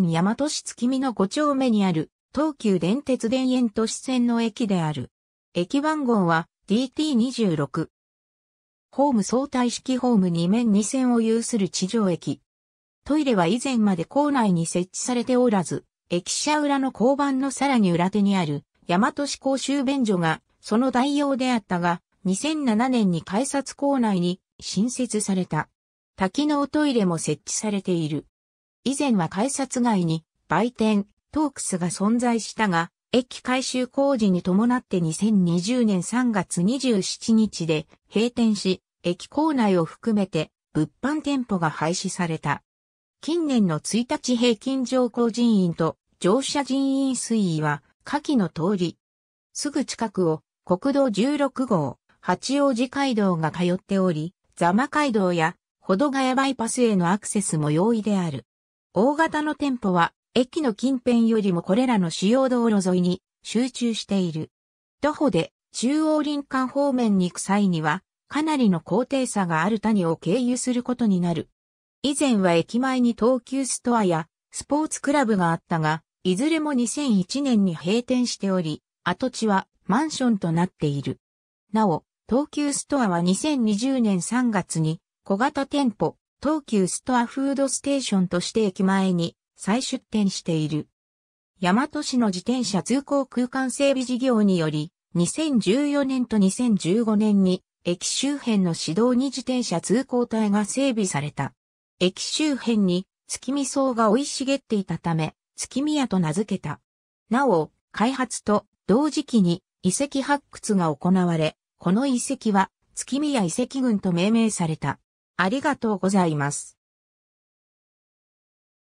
県大和市月見の5丁目にある東急電鉄田園都市線の駅である。駅番号は DT26。ホーム相対式ホーム2面2線を有する地上駅。トイレは以前まで構内に設置されておらず、駅舎裏の交番のさらに裏手にある大和市公衆便所がその代用であったが、2007年に改札構内に新設された。多機能トイレも設置されている。以前は改札外に売店、トークスが存在したが、駅改修工事に伴って2020年3月27日で閉店し、駅構内を含めて物販店舗が廃止された。近年の1日平均乗降人員と乗車人員推移は下記の通り。すぐ近くを国道16号、八王子街道が通っており、座間街道や保土ヶ谷バイパスへのアクセスも容易である。大型の店舗は、駅の近辺よりもこれらの主要道路沿いに集中している。徒歩で中央林間方面に行く際には、かなりの高低差がある谷を経由することになる。以前は駅前に東急ストアやスポーツクラブがあったが、いずれも2001年に閉店しており、跡地はマンションとなっている。なお、東急ストアは2020年3月に小型店舗東急ストアフードステーションとして駅前に再出店している。大和市の自転車通行空間整備事業により、2014年と2015年に駅周辺の市道に自転車通行帯が整備された。駅周辺に月見草が生い茂っていたため、月見屋と名付けた。なお、開発と同時期に遺跡発掘が行われ、この遺跡は月見屋遺跡群と命名された。ありがとうございます。